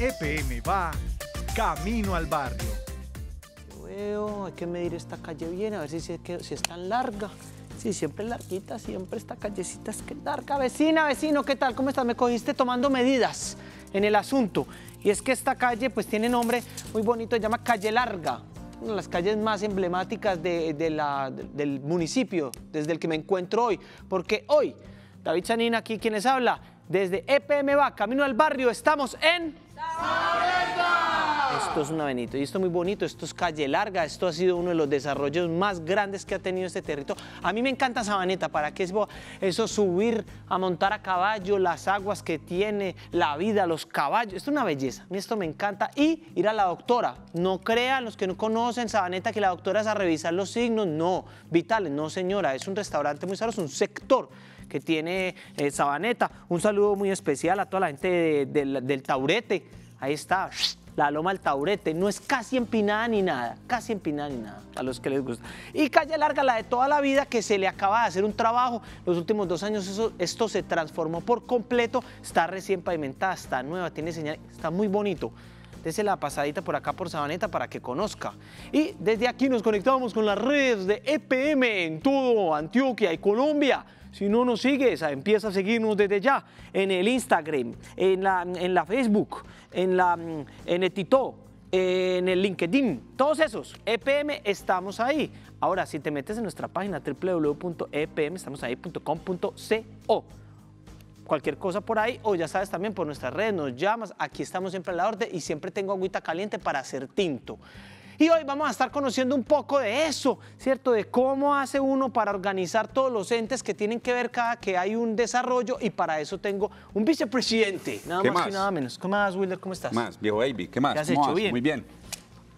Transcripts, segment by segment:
EPM va camino al barrio. hay que medir esta calle bien, a ver si, es tan larga. Sí, siempre es larguita, siempre esta callecita es que larga. Vecina, vecino, ¿qué tal? ¿Cómo estás? Me cogiste tomando medidas en el asunto. Y es que esta calle pues tiene nombre muy bonito, se llama Calle Larga. Una de las calles más emblemáticas del municipio, desde el que me encuentro hoy. Porque hoy, David Chanina aquí, quienes habla, desde EPM va, Camino al Barrio, estamos en... Esto es un avenito y esto es muy bonito, esto es calle larga, esto ha sido uno de los desarrollos más grandes que ha tenido este territorio. A mí me encanta Sabaneta, ¿para qué es eso subir a montar a caballo, las aguas que tiene, la vida, los caballos? Esto es una belleza, a mí esto me encanta. Y ir a la doctora, no crean los que no conocen Sabaneta que la doctora es a revisar los signos, no, vitales, no señora, es un restaurante muy es un sector que tiene eh, Sabaneta. Un saludo muy especial a toda la gente del Taurete. Ahí está, la loma del Taurete. No es casi empinada ni nada, casi empinada ni nada, a los que les gusta. Y calle larga, la de toda la vida, que se le acaba de hacer un trabajo. Los últimos dos años eso, esto se transformó por completo. Está recién pavimentada, está nueva, tiene señal, está muy bonito dese la pasadita por acá por Sabaneta para que conozca. Y desde aquí nos conectamos con las redes de EPM en todo Antioquia y Colombia. Si no nos sigues, empieza a seguirnos desde ya en el Instagram, en la, en la Facebook, en, la, en el Tito, en el LinkedIn, todos esos. EPM, estamos ahí. Ahora, si te metes en nuestra página www.epmestamosahí.com.co cualquier cosa por ahí o ya sabes también por nuestras redes, nos llamas, aquí estamos siempre a la orden y siempre tengo agüita caliente para hacer tinto. Y hoy vamos a estar conociendo un poco de eso, ¿cierto? De cómo hace uno para organizar todos los entes que tienen que ver cada que hay un desarrollo y para eso tengo un vicepresidente, nada ¿Qué más, y nada menos. ¿Cómo estás, Wilder? ¿Cómo estás? Más, viejo baby, ¿qué más? ¿Qué has hecho? Bien. Muy bien.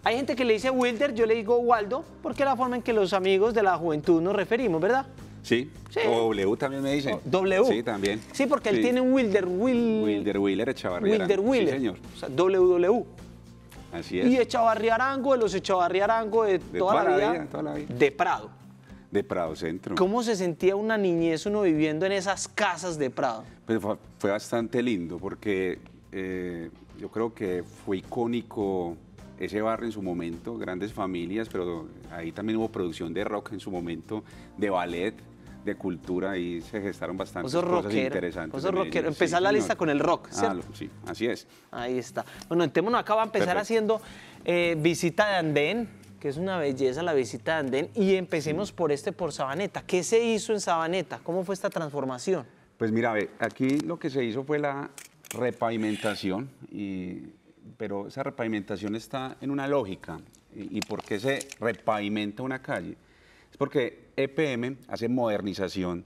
Hay gente que le dice Wilder, yo le digo Waldo, porque es la forma en que los amigos de la juventud nos referimos, ¿verdad? Sí. sí. O W también me dicen. Oh, w. Sí, también. Sí, porque él tiene un Wilder Will... Wilder Wheeler, Chavarría. Wilder Willer. Sí, señor. O sea, WW. Y Echavarri Arango, de los Echavarri Arango de, toda, la vida, de Prado. De Prado Centro. ¿Cómo se sentía una niñez uno viviendo en esas casas de Prado? Pues fue, bastante lindo porque eh, yo creo que fue icónico ese barrio en su momento, grandes familias, pero ahí también hubo producción de rock en su momento, de ballet, de cultura, y se gestaron bastante cosas interesantes. Rockero. Empezar la lista con el rock, ah, sí, así es. Ahí está. Bueno, entémonos acá, acaba a empezar haciendo eh, visita de andén, que es una belleza la visita de andén, y empecemos por este, por Sabaneta. ¿Qué se hizo en Sabaneta? ¿Cómo fue esta transformación? Pues mira, aquí lo que se hizo fue la repavimentación, y, pero esa repavimentación está en una lógica. y por qué se repavimenta una calle? porque EPM hace modernización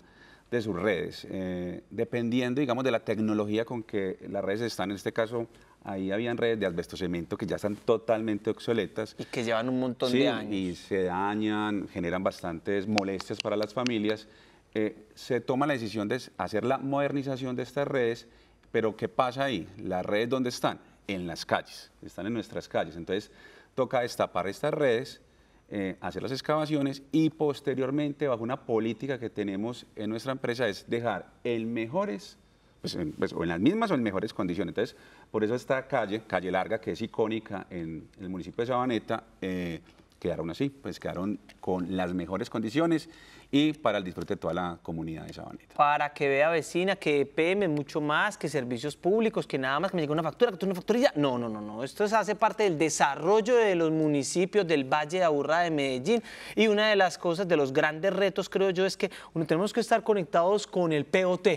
de sus redes, eh, dependiendo, digamos, de la tecnología con que las redes están. En este caso, ahí habían redes de asbestocemento que ya están totalmente obsoletas. Y que llevan un montón de años. Y se dañan, generan bastantes molestias para las familias. Eh, se toma la decisión de hacer la modernización de estas redes, pero ¿qué pasa ahí? Las redes, ¿dónde están? En las calles, están en nuestras calles. Entonces, toca destapar estas redes eh, hacer las excavaciones y posteriormente, bajo una política que tenemos en nuestra empresa, es dejar el mejores, pues, pues, o en las mismas o en mejores condiciones. Entonces, por eso esta calle, calle larga, que es icónica en el municipio de Sabaneta, eh, quedaron así, pues quedaron con las mejores condiciones y para el disfrute de toda la comunidad de Sabaneta. Para que vea vecina que PM mucho más que servicios públicos, que nada más que me llegue una factura, que tú una factura No, no, no, no. Esto hace parte del desarrollo de los municipios del Valle de Aburra de Medellín y una de las cosas, de los grandes retos creo yo, es que tenemos que estar conectados con el POT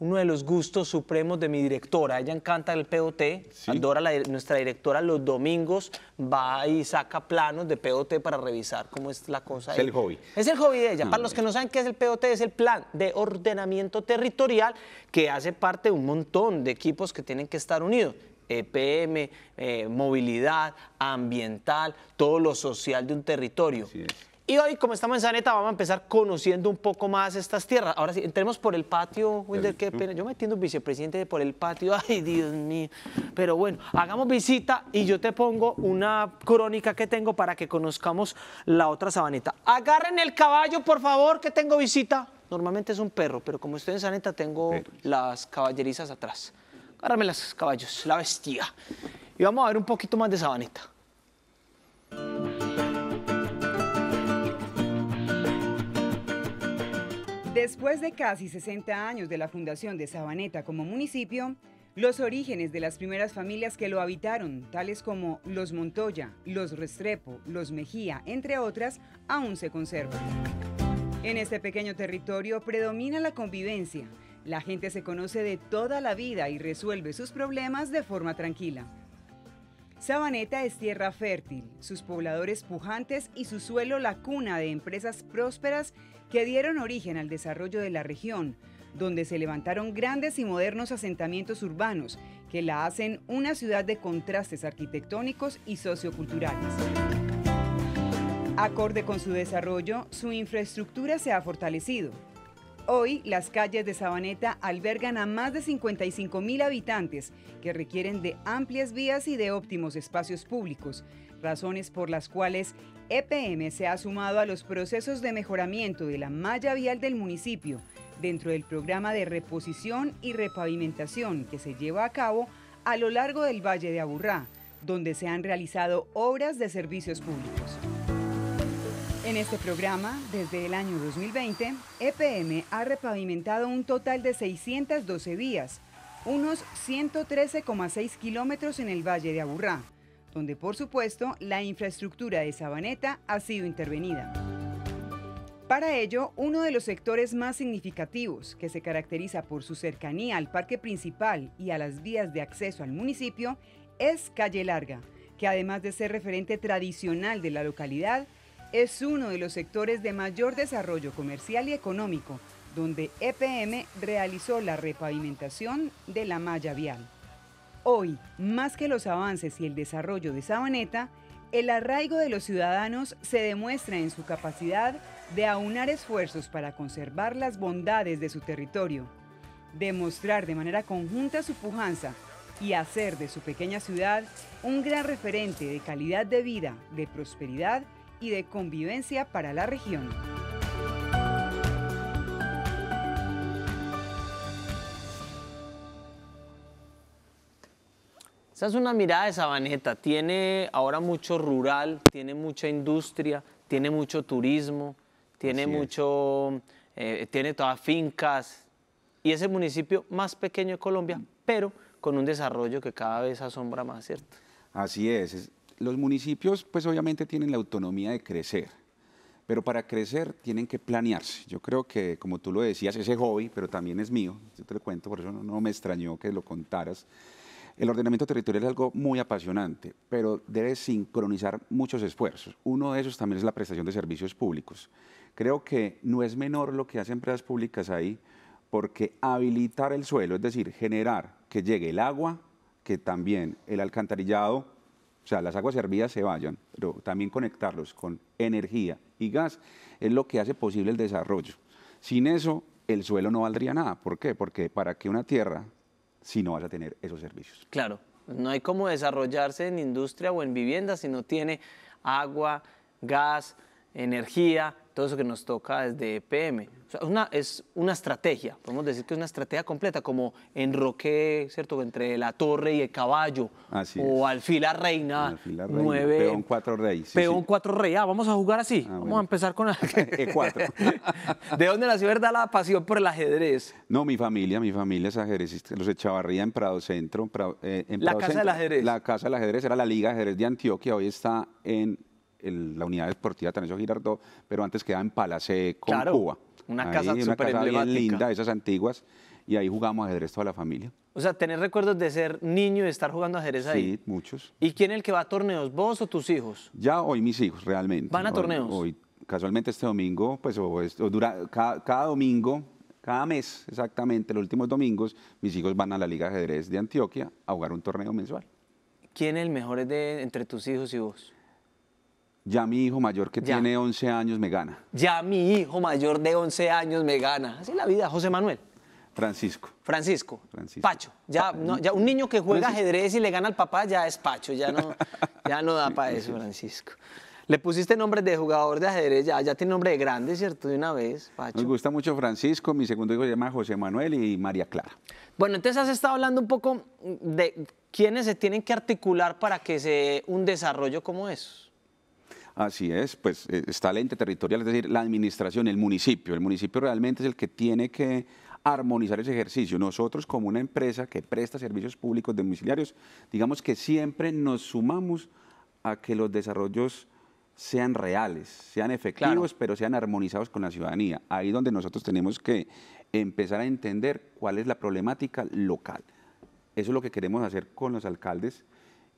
uno de los gustos supremos de mi directora. Ella encanta el POT. adora nuestra directora, los domingos va y saca planos de POT para revisar cómo es la cosa. Es el hobby. Es el hobby de ella. Ah, para los que no saben qué es el POT, es el plan de ordenamiento territorial que hace parte de un montón de equipos que tienen que estar unidos. EPM, eh, movilidad, ambiental, todo lo social de un territorio. Y hoy, como estamos en Saneta, vamos a empezar conociendo un poco más estas tierras. Ahora sí, entremos por el patio, Wilder, qué pena. Yo me entiendo vicepresidente por el patio, ay, Dios mío. Pero bueno, hagamos visita y yo te pongo una crónica que tengo para que conozcamos la otra sabaneta. Agarren el caballo, por favor, que tengo visita. Normalmente es un perro, pero como estoy en Saneta, tengo las caballerizas atrás. Agárrame los caballos, la bestia. Y vamos a ver un poquito más de sabaneta. Después de casi 60 años de la fundación de Sabaneta como municipio, los orígenes de las primeras familias que lo habitaron, tales como los Montoya, los Restrepo, los Mejía, entre otras, aún se conservan. En este pequeño territorio predomina la convivencia. La gente se conoce de toda la vida y resuelve sus problemas de forma tranquila. Sabaneta es tierra fértil, sus pobladores pujantes y su suelo la cuna de empresas prósperas que dieron origen al desarrollo de la región, donde se levantaron grandes y modernos asentamientos urbanos que la hacen una ciudad de contrastes arquitectónicos y socioculturales. Acorde con su desarrollo, su infraestructura se ha fortalecido. Hoy, las calles de Sabaneta albergan a más de 55 mil habitantes que requieren de amplias vías y de óptimos espacios públicos, razones por las cuales EPM se ha sumado a los procesos de mejoramiento de la malla vial del municipio dentro del programa de reposición y repavimentación que se lleva a cabo a lo largo del Valle de Aburrá, donde se han realizado obras de servicios públicos. En este programa, desde el año 2020, EPM ha repavimentado un total de 612 vías, unos 113,6 kilómetros en el Valle de Aburrá, donde por supuesto la infraestructura de Sabaneta ha sido intervenida. Para ello, uno de los sectores más significativos, que se caracteriza por su cercanía al parque principal y a las vías de acceso al municipio, es Calle Larga, que además de ser referente tradicional de la localidad, es uno de los sectores de mayor desarrollo comercial y económico, donde EPM realizó la repavimentación de la malla vial. Hoy, más que los avances y el desarrollo de Sabaneta, el arraigo de los ciudadanos se demuestra en su capacidad de aunar esfuerzos para conservar las bondades de su territorio, demostrar de manera conjunta su pujanza y hacer de su pequeña ciudad un gran referente de calidad de vida, de prosperidad y de convivencia para la región. es una mirada de Sabaneta. Tiene ahora mucho rural, tiene mucha industria, tiene mucho turismo, tiene mucho, eh, tiene todas fincas. Y es el municipio más pequeño de Colombia, pero con un desarrollo que cada vez asombra más, ¿cierto? Así es. Los municipios, pues obviamente tienen la autonomía de crecer pero para crecer tienen que planearse. Yo creo que, como tú lo decías, ese hobby, pero también es mío, yo te lo cuento, por eso no me extrañó que lo contaras, el ordenamiento territorial es algo muy apasionante, pero debe sincronizar muchos esfuerzos. Uno de esos también es la prestación de servicios públicos. Creo que no es menor lo que hacen empresas públicas ahí, porque habilitar el suelo, es decir, generar que llegue el agua, que también el alcantarillado, o sea, las aguas hervidas se vayan, pero también conectarlos con energía y gas, es lo que hace posible el desarrollo. Sin eso, el suelo no valdría nada. ¿Por qué? Porque para que una tierra si no vas a tener esos servicios. Claro, no hay cómo desarrollarse en industria o en vivienda si no tiene agua, gas, energía, todo eso que nos toca desde EPM es una estrategia, podemos decir que es una estrategia completa, como enroque, ¿cierto? Entre la torre y el caballo. o alfil alfila reina, Peón cuatro rey. peón cuatro rey. Ah, vamos a jugar así. Ah, vamos a empezar con. E4. ¿De dónde nació, verdad, la pasión por el ajedrez? No, mi familia, mi familia es ajedrezista, Los Echavarría en Prado Centro. Eh, la Casa del Ajedrez. La Casa del Ajedrez era la Liga de Ajedrez de Antioquia. Hoy está en la unidad deportiva Tanesio Girardot, pero antes quedaba en Palacé con Cuba. Una casa emblemática. Bien linda, esas antiguas. Y ahí jugamos ajedrez toda la familia. O sea, tener recuerdos de ser niño y estar jugando ajedrez ahí. Sí, muchos. ¿Y quién es el que va a torneos? ¿Vos o tus hijos? Ya hoy mis hijos, realmente. ¿Van a torneos? Hoy, casualmente este domingo, pues o, dura, cada, domingo cada mes, exactamente, los últimos domingos, mis hijos van a la Liga de Ajedrez de Antioquia a jugar un torneo mensual. ¿Quién es el mejor de, entre tus hijos y vos? ya mi hijo mayor que tiene 11 años me gana. Ya mi hijo mayor de 11 años me gana. Así es la vida, José Manuel. Francisco. Francisco. Pacho. Ya, ya un niño que juega ajedrez y le gana al papá ya es Pacho, ya no, ya no da para eso, Francisco. Le pusiste nombre de jugador de ajedrez, ya, tiene nombre de grande, ¿cierto? De una vez, Pacho. Me gusta mucho Francisco, mi segundo hijo se llama José Manuel y María Clara. Bueno, entonces has estado hablando un poco de quiénes se tienen que articular para que se un desarrollo como eso. Así es, pues eh, está el ente territorial, es decir, la administración, el municipio. El municipio realmente es el que tiene que armonizar ese ejercicio. Nosotros como una empresa que presta servicios públicos domiciliarios, digamos que siempre nos sumamos a que los desarrollos sean reales, sean efectivos, pero sean armonizados con la ciudadanía. Ahí donde nosotros tenemos que empezar a entender cuál es la problemática local. Eso es lo que queremos hacer con los alcaldes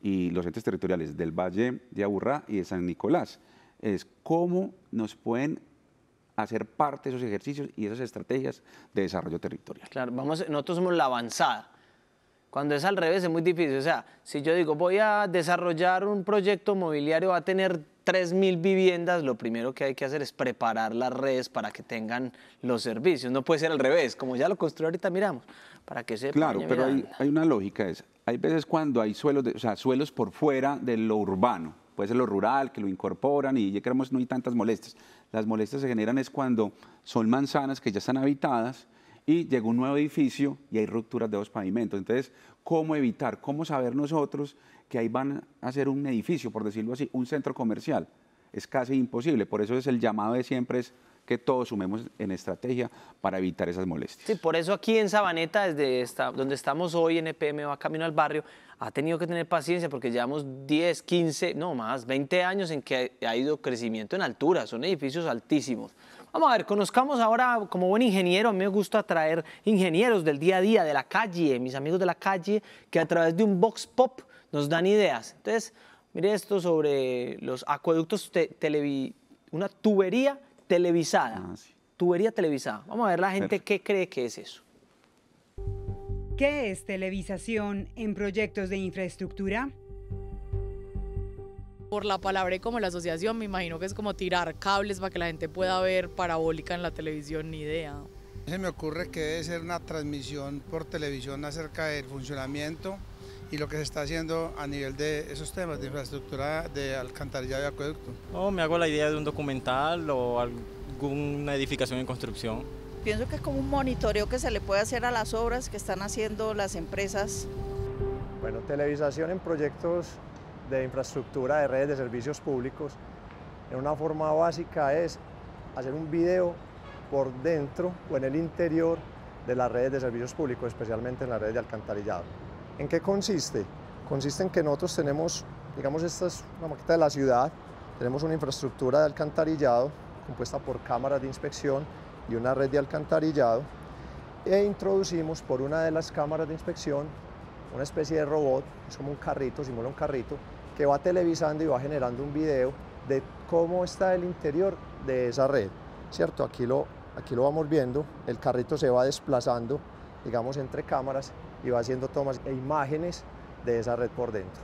y los entes territoriales del Valle de Aburrá y de San Nicolás, es cómo nos pueden hacer parte de esos ejercicios y esas estrategias de desarrollo territorial. Claro, vamos, nosotros somos la avanzada. Cuando es al revés es muy difícil. O sea, si yo digo voy a desarrollar un proyecto mobiliario, va a tener 3.000 viviendas, lo primero que hay que hacer es preparar las redes para que tengan los servicios. No puede ser al revés, como ya lo construyó ahorita, miramos, para que se... Claro, pero hay, hay, una lógica esa hay veces cuando hay suelos, suelos por fuera de lo urbano, puede ser lo rural, que lo incorporan y ya queremos no hay tantas molestias. Las molestias se generan es cuando son manzanas que ya están habitadas y llega un nuevo edificio y hay rupturas de los pavimentos. Entonces, ¿cómo evitar? ¿Cómo saber nosotros que ahí van a hacer un edificio, por decirlo así, un centro comercial? Es casi imposible, por eso es el llamado de siempre es que todos sumemos en estrategia para evitar esas molestias. Sí, por eso aquí en Sabaneta, desde donde estamos hoy, EPM, e va camino al barrio, ha tenido que tener paciencia porque llevamos 10, 15, no más, 20 años en que ha ido crecimiento en altura, son edificios altísimos. Vamos a ver, conozcamos ahora como buen ingeniero, a mí me gusta traer ingenieros del día a día, de la calle, mis amigos de la calle, que a través de un box pop nos dan ideas. Entonces, mire esto sobre los acueductos, una tubería televisada, ah, tubería televisada. Vamos a ver la gente qué cree que es eso. ¿Qué es televisación en proyectos de infraestructura? Por la palabra y como la asociación, me imagino que es como tirar cables para que la gente pueda ver parabólica en la televisión, ni idea. Se me ocurre que debe ser una transmisión por televisión acerca del funcionamiento y lo que se está haciendo a nivel de esos temas de infraestructura de alcantarillado y acueducto. No, me hago la idea de un documental o alguna edificación en construcción. Pienso que es como un monitoreo que se le puede hacer a las obras que están haciendo las empresas. Bueno, televisación en proyectos de infraestructura de redes de servicios públicos, en una forma básica es hacer un video por dentro o en el interior de las redes de servicios públicos, especialmente en las redes de alcantarillado. ¿En qué consiste? Consiste en que nosotros tenemos, digamos, esta es una maqueta de la ciudad, tenemos una infraestructura de alcantarillado compuesta por cámaras de inspección y una red de alcantarillado e introducimos por una de las cámaras de inspección una especie de robot, es como un carrito, simula un carrito, que va televisando y va generando un video de cómo está el interior de esa red, ¿cierto? Aquí lo, aquí lo vamos viendo, el carrito se va desplazando, digamos, entre cámaras y va haciendo tomas e imágenes de esa red por dentro.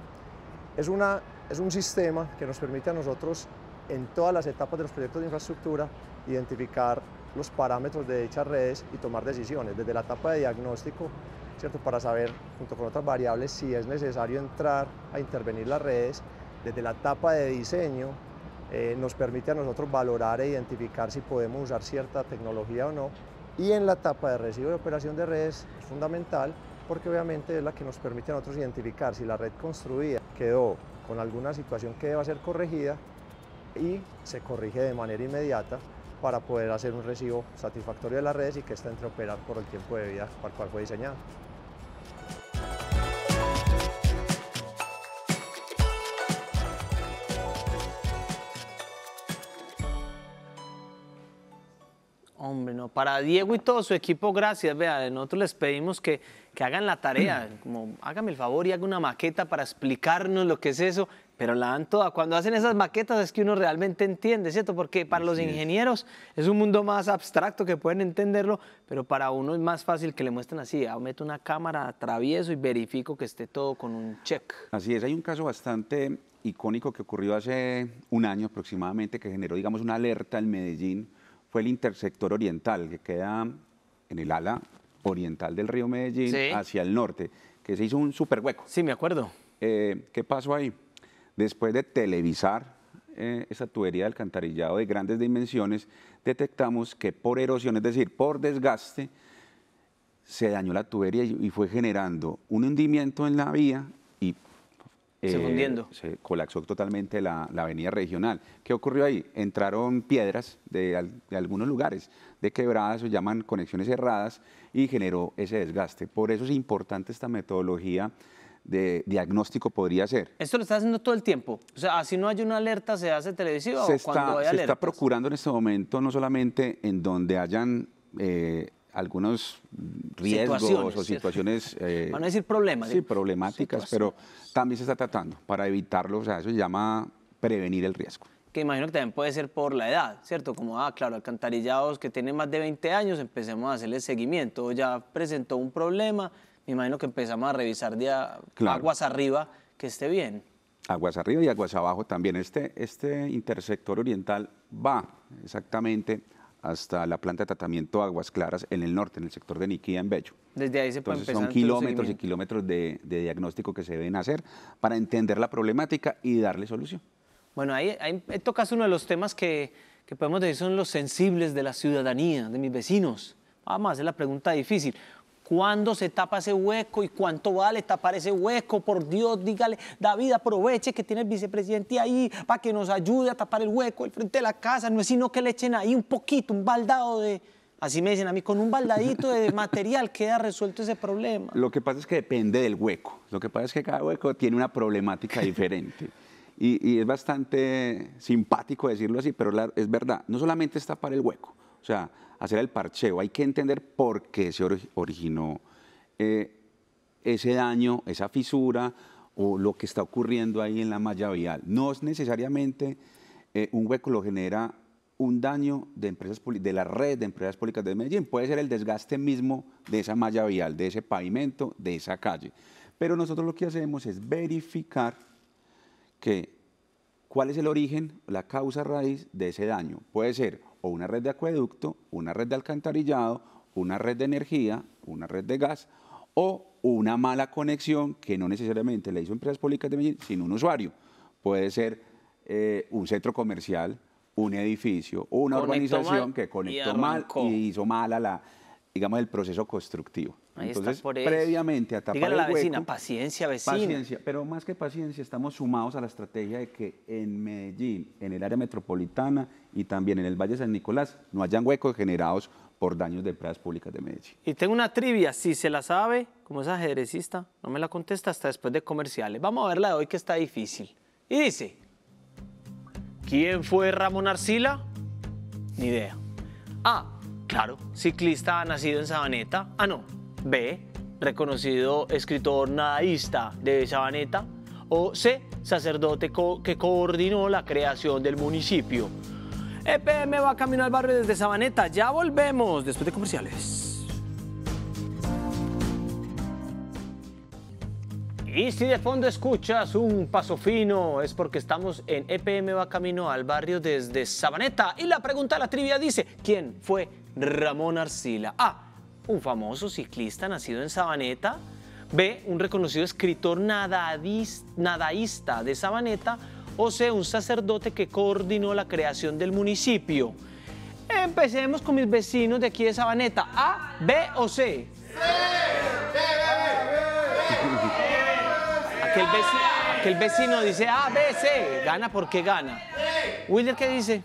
Es, una, es un sistema que nos permite a nosotros en todas las etapas de los proyectos de infraestructura identificar los parámetros de dichas redes y tomar decisiones, desde la etapa de diagnóstico, ¿cierto? para saber, junto con otras variables, si es necesario entrar a intervenir las redes, desde la etapa de diseño, eh, nos permite a nosotros valorar e identificar si podemos usar cierta tecnología o no, y en la etapa de recibo y operación de redes es fundamental porque obviamente es la que nos permite a nosotros identificar si la red construida quedó con alguna situación que deba ser corregida y se corrige de manera inmediata para poder hacer un recibo satisfactorio de las redes y que esta entre operar por el tiempo de vida para el cual fue diseñada. Hombre, no. Para Diego y todo su equipo, gracias. Vea, nosotros les pedimos que, hagan la tarea. Como, hágame el favor y haga una maqueta para explicarnos lo que es eso. Pero la dan toda. Cuando hacen esas maquetas es que uno realmente entiende, ¿cierto? Porque para los ingenieros es un mundo más abstracto que pueden entenderlo, pero para uno es más fácil que le muestren así. Ah, meto una cámara, atravieso y verifico que esté todo con un check. Así es. Hay un caso bastante icónico que ocurrió hace un año aproximadamente que generó, digamos, una alerta en Medellín fue el intersector oriental, que queda en el ala oriental del río Medellín hacia el norte, que se hizo un super hueco. Sí, me acuerdo. Eh, ¿Qué pasó ahí? Después de televisar eh, esa tubería de alcantarillado de grandes dimensiones, detectamos que por erosión, es decir, por desgaste, se dañó la tubería y, fue generando un hundimiento en la vía y se, fundiendo. Eh, se colapsó totalmente la, avenida regional. ¿Qué ocurrió ahí? Entraron piedras de, algunos lugares, de quebradas, se llaman conexiones cerradas, y generó ese desgaste. Por eso es importante esta metodología de diagnóstico podría ser. ¿Esto lo está haciendo todo el tiempo? O sea, así no hay una alerta, ¿se hace televisiva o está, cuando hay Se está procurando en este momento no solamente en donde hayan... Eh, algunos riesgos o situaciones... Van a eh, decir problemas. Sí, problemáticas, pero también se está tratando para evitarlo, o sea, eso se llama prevenir el riesgo. Que imagino que también puede ser por la edad, ¿cierto? Como, ah, claro, alcantarillados que tienen más de 20 años, empecemos a hacerle seguimiento, ya presentó un problema, me imagino que empezamos a revisar de aguas arriba que esté bien. Aguas arriba y aguas abajo también. Este, este intersector oriental va exactamente hasta la planta de tratamiento Aguas Claras en el norte, en el sector de Niquía, en Bello. Desde ahí se puede empezar Son kilómetros y kilómetros de, diagnóstico que se deben hacer para entender la problemática y darle solución. Bueno, ahí, tocas uno de los temas que, que podemos decir son los sensibles de la ciudadanía, de mis vecinos. Vamos a hacer la pregunta difícil cuándo se tapa ese hueco y cuánto vale tapar ese hueco. Por Dios, dígale, David, aproveche que tiene el vicepresidente ahí para que nos ayude a tapar el hueco, el frente de la casa. No es sino que le echen ahí un poquito, un baldado de... Así me dicen a mí, con un baldadito de material queda resuelto ese problema. Lo que pasa es que depende del hueco. Lo que pasa es que cada hueco tiene una problemática diferente. Y, es bastante simpático decirlo así, pero es verdad, no solamente es tapar el hueco, o sea, hacer el parcheo. Hay que entender por qué se originó eh, ese daño, esa fisura o lo que está ocurriendo ahí en la malla vial. No es necesariamente eh, un hueco lo genera un daño de, empresas, de la red de empresas públicas de Medellín. Puede ser el desgaste mismo de esa malla vial, de ese pavimento, de esa calle. Pero nosotros lo que hacemos es verificar que cuál es el origen, la causa raíz de ese daño. Puede ser o una red de acueducto, una red de alcantarillado, una red de energía, una red de gas o una mala conexión que no necesariamente le hizo empresas públicas de Medellín, sino un usuario. Puede ser eh, un centro comercial, un edificio una organización que conectó mal y hizo mal la, digamos, el proceso constructivo. Ahí está por eso. previamente a tapar la vecina, paciencia, vecina. Paciencia, pero más que paciencia, estamos sumados a la estrategia de que en Medellín, en el área metropolitana y también en el Valle San Nicolás, no hayan huecos generados por daños de pradas públicas de Medellín. Y tengo una trivia, si se la sabe, como es ajedrecista, no me la contesta hasta después de comerciales. Vamos a verla de hoy que está difícil. Y dice, ¿quién fue Ramón Arcila? Ni idea. Ah, claro, ciclista nacido en Sabaneta. Ah, no, B. Reconocido escritor nadaísta de Sabaneta. O C. Sacerdote que coordinó la creación del municipio. EPM va camino al barrio desde Sabaneta. Ya volvemos después de comerciales. Y si de fondo escuchas un paso fino, es porque estamos en EPM va camino al barrio desde Sabaneta. Y la pregunta, la trivia dice, ¿quién fue Ramón Arcila? A un famoso ciclista nacido en Sabaneta. B, un reconocido escritor nadaísta de Sabaneta. O C, un sacerdote que coordinó la creación del municipio. Empecemos con mis vecinos de aquí de Sabaneta. A, B o C. Aquel vecino, vecino dice A, B, C. Gana porque gana. William, ¿qué dice?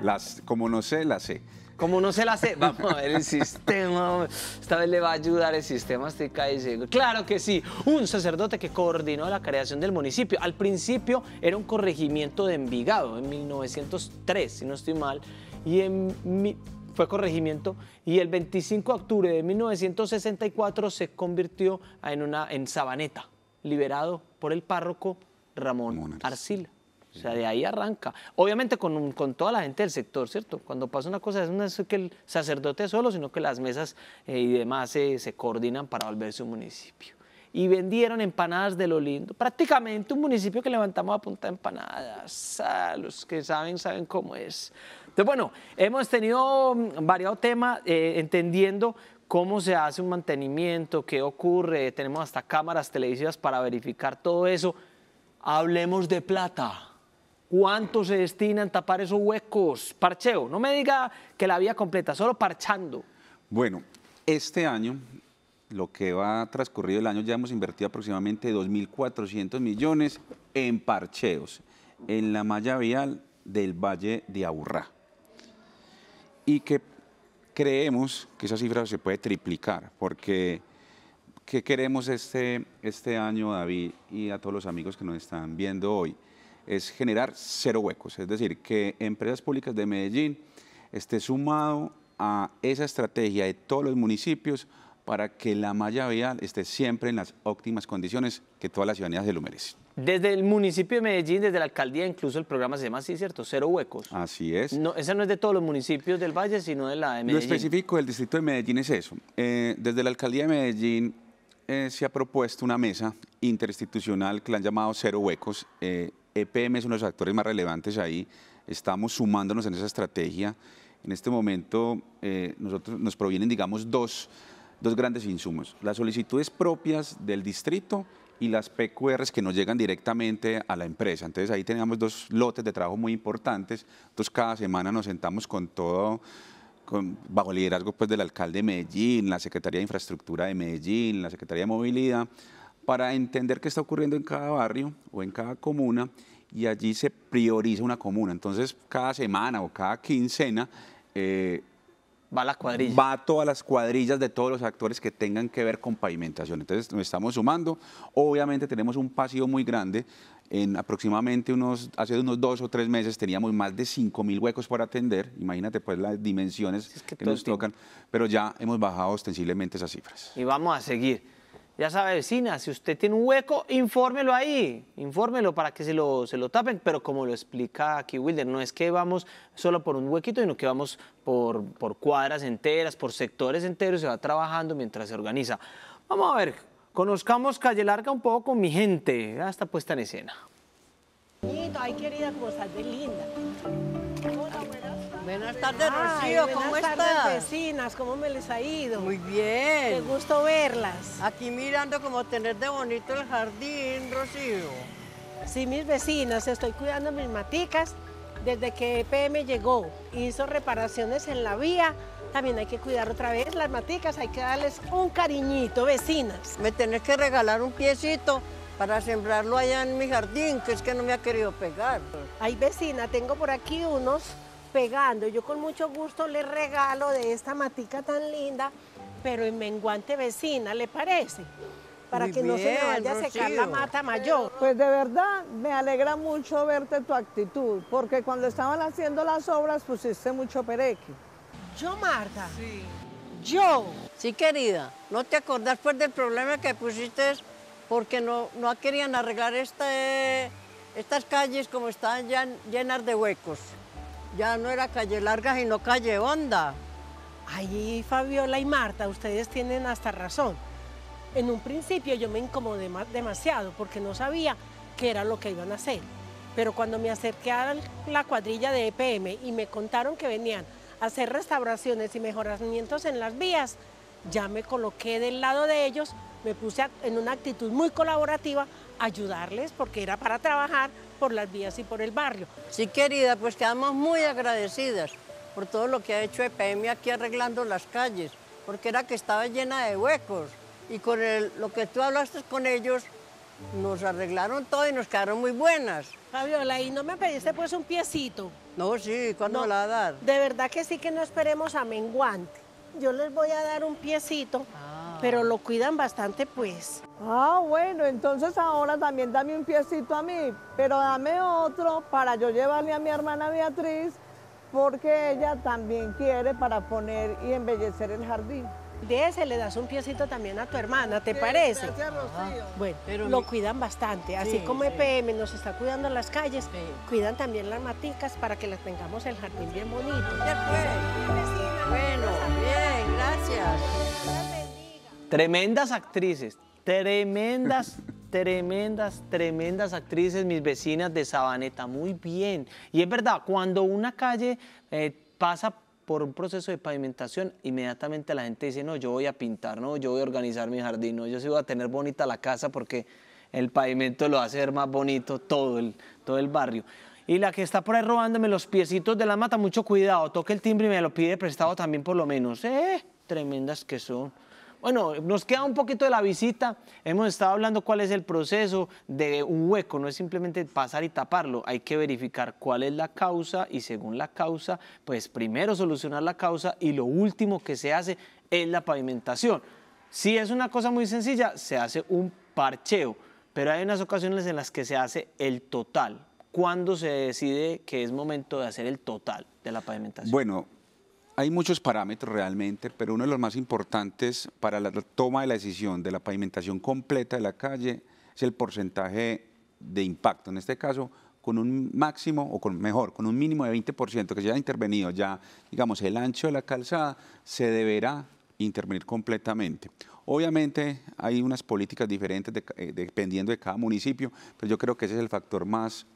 Las, como no sé, la C. Como no se la hace, vamos a ver el sistema. Esta vez le va a ayudar el sistema, estoy cayendo. Claro que sí, un sacerdote que coordinó la creación del municipio. Al principio era un corregimiento de Envigado en 1903, si no estoy mal. Y en fue corregimiento y el 25 de octubre de 1964 se convirtió en, una, en sabaneta, liberado por el párroco Ramón Arcila. O sea, de ahí arranca. Obviamente con, toda la gente del sector, ¿cierto? Cuando pasa una cosa, no es que el sacerdote solo, sino que las mesas eh, y demás eh, se coordinan para volverse un municipio. Y vendieron empanadas de lo lindo. Prácticamente un municipio que levantamos a punta de empanadas. Ah, los que saben, saben cómo es. Entonces, bueno, hemos tenido mm, variado tema, eh, entendiendo cómo se hace un mantenimiento, qué ocurre, tenemos hasta cámaras televisivas para verificar todo eso. Hablemos de plata. ¿Cuánto se destinan a tapar esos huecos? Parcheo, no me diga que la vía completa, solo parchando. Bueno, este año, lo que va transcurrido el año, ya hemos invertido aproximadamente 2.400 millones en parcheos en la malla vial del Valle de Aburrá. Y que creemos que esa cifra se puede triplicar, porque ¿qué queremos este, este año, David, y a todos los amigos que nos están viendo hoy? es generar cero huecos, es decir, que empresas públicas de Medellín esté sumado a esa estrategia de todos los municipios para que la malla vial esté siempre en las óptimas condiciones que toda la ciudadanía se lo merece. Desde el municipio de Medellín, desde la alcaldía, incluso el programa se llama así, ¿cierto? Cero Huecos. Así es. No, ese no es de todos los municipios del Valle, sino de la de Medellín. Lo específico del distrito de Medellín es eso. Eh, desde la alcaldía de Medellín eh, se ha propuesto una mesa interinstitucional que la han llamado Cero Huecos. Eh, EPM es uno de los actores más relevantes ahí, estamos sumándonos en esa estrategia. En este momento eh, nosotros, nos provienen, digamos, dos, grandes insumos, las solicitudes propias del distrito y las PQRs que nos llegan directamente a la empresa. Entonces ahí tenemos dos lotes de trabajo muy importantes. Entonces cada semana nos sentamos con todo, con, bajo liderazgo pues, del alcalde de Medellín, la Secretaría de Infraestructura de Medellín, la Secretaría de Movilidad, para entender qué está ocurriendo en cada barrio o en cada comuna y allí se prioriza una comuna. Entonces, cada semana o cada quincena... Eh, va a la Va todas las cuadrillas de todos los actores que tengan que ver con pavimentación. Entonces nos estamos sumando. Obviamente tenemos un pasivo muy grande. En aproximadamente unos, hace unos dos o tres meses teníamos más de 5 mil huecos para atender. Imagínate pues las dimensiones que nos tocan. Pero ya hemos bajado ostensiblemente esas cifras. Y vamos a seguir. Ya sabe, vecina, si usted tiene un hueco, infórmelo ahí, infórmelo para que se lo, se lo tapen. Pero como lo explica aquí Wilder, no es que vamos solo por un huequito, sino que vamos por, por cuadras enteras, por sectores enteros, se va trabajando mientras se organiza. Vamos a ver, conozcamos Calle Larga un poco, mi gente, ya está puesta en escena. Ay, querida, cosas, de linda. Buenas tardes, Rocío, ¿cómo buenas vecinas, ¿cómo me les ha ido? Muy bien. Qué gusto verlas. Aquí mirando como tener de bonito el jardín, Rocío. Sí, mis vecinas, estoy cuidando mis maticas desde que e PM llegó, hizo reparaciones en la vía, también hay que cuidar otra vez las maticas, hay que darles un cariñito, vecinas. Me tenés que regalar un piecito para sembrarlo allá en mi jardín, que es que no me ha querido pegar. Ay, vecina, tengo por aquí unos yo con mucho gusto le regalo de esta matica tan linda, pero en menguante vecina, ¿le parece? Para que no se me vaya a secar la mata mayor. Pues de verdad me alegra mucho verte tu actitud, porque cuando estaban haciendo las obras pusiste mucho pereque. Yo, Marta. Sí. Yo. Sí, querida, ¿no te acordás pues del problema que pusiste porque no, no querían arreglar eh, estas calles como están ya llenas de huecos? Ya no era calle larga, no calle honda. Ahí Fabiola y Marta, ustedes tienen hasta razón. En un principio yo me incomodé demasiado porque no sabía qué era lo que iban a hacer. Pero cuando me acerqué a la cuadrilla de EPM y me contaron que venían a hacer restauraciones y mejoramientos en las vías, ya me coloqué del lado de ellos, me puse en una actitud muy colaborativa ayudarles porque era para trabajar por las vías y por el barrio. Sí, querida, pues quedamos muy agradecidas por todo lo que ha hecho EPM aquí arreglando las calles, porque era que estaba llena de huecos y con lo que tú hablaste con ellos nos arreglaron todo y nos quedaron muy buenas. Fabiola, ¿y no me pediste pues un piecito? No, sí, ¿cuándo la va a dar? De verdad que sí que no esperemos a menguante yo les voy a dar un piecito, ah. pero lo cuidan bastante pues. Ah, bueno, entonces ahora también dame un piecito a mí, pero dame otro para yo llevarle a mi hermana Beatriz, porque ella también quiere para poner y embellecer el jardín de ese le das un piecito también a tu hermana, ¿te parece? Ah, bueno, lo cuidan bastante, así como EPM nos está cuidando las calles, cuidan también las maticas para que las tengamos el jardín bien bonito. Bueno, bien, gracias. Tremendas actrices, tremendas tremendas, tremendas actrices, mis vecinas de Sabaneta, muy bien. Y es verdad, cuando una calle eh, pasa por un proceso de pavimentación, inmediatamente la gente dice, no, yo voy a pintar, no, yo voy a organizar mi jardín, no, yo sí voy a tener bonita la casa porque el pavimento lo va a hacer más bonito todo el, todo el barrio. Y la que está por ahí robándome los piecitos de la mata, mucho cuidado, toque el timbre y me lo pide prestado también por lo menos. ¡Eh! Tremendas que son. Bueno, nos queda un poquito de la visita. Hemos estado hablando cuál es el proceso de un hueco. No es simplemente pasar y taparlo. Hay que verificar cuál es la causa y según la causa, pues primero solucionar la causa y lo último que se hace es la pavimentación. Si es una cosa muy sencilla, se hace un parcheo, pero hay unas ocasiones en las que se hace el total. ¿Cuándo se decide que es momento de hacer el total de la pavimentación? Bueno, hay muchos parámetros realmente, pero uno de los más importantes para la toma de la decisión de la pavimentación completa de la calle es el porcentaje de impacto. En este caso, con un máximo, o con mejor, con un mínimo de 20% que se haya intervenido ya, digamos, el ancho de la calzada, se deberá intervenir completamente. Obviamente hay unas políticas diferentes eh, dependiendo de cada municipio, pero yo creo que ese es el factor más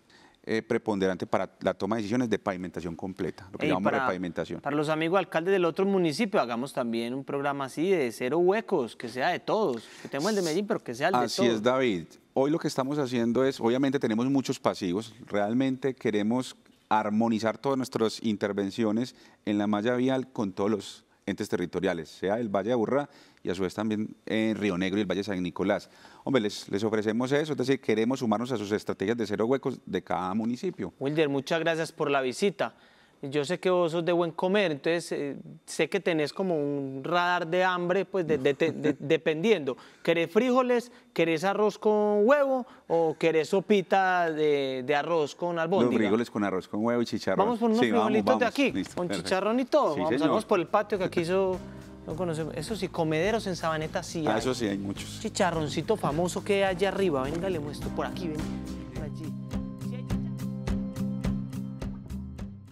eh, preponderante para la toma de decisiones de pavimentación completa, lo que llamamos repavimentación. Para los amigos alcaldes del otro municipio, hagamos también un programa así de cero huecos, que sea de todos, que tenemos el de Medellín, pero que sea el de todos. Así es, David. Hoy lo que estamos haciendo es, obviamente tenemos muchos pasivos, realmente queremos armonizar todas nuestras intervenciones en la malla vial con todos los territoriales, sea el Valle de Aburrá y a su vez también en Río Negro y el Valle San Nicolás. Hombre, les, les, ofrecemos eso, es decir, queremos sumarnos a sus estrategias de cero huecos de cada municipio. Wilder, muchas gracias por la visita yo sé que vos sos de buen comer, entonces eh, sé que tenés como un radar de hambre, pues dependiendo. ¿Querés frijoles? ¿Querés arroz con huevo? ¿O querés sopita de, arroz con albóndiga? Los frijoles con arroz con huevo y chicharrón. Vamos por unos frijolitos de aquí, con chicharrón y todo. vamos, por el patio que aquí hizo... No conocemos. Eso sí, comederos en Sabaneta sí Ah, eso sí hay muchos. Chicharroncito famoso que hay allá arriba. Venga, le muestro por aquí, ven.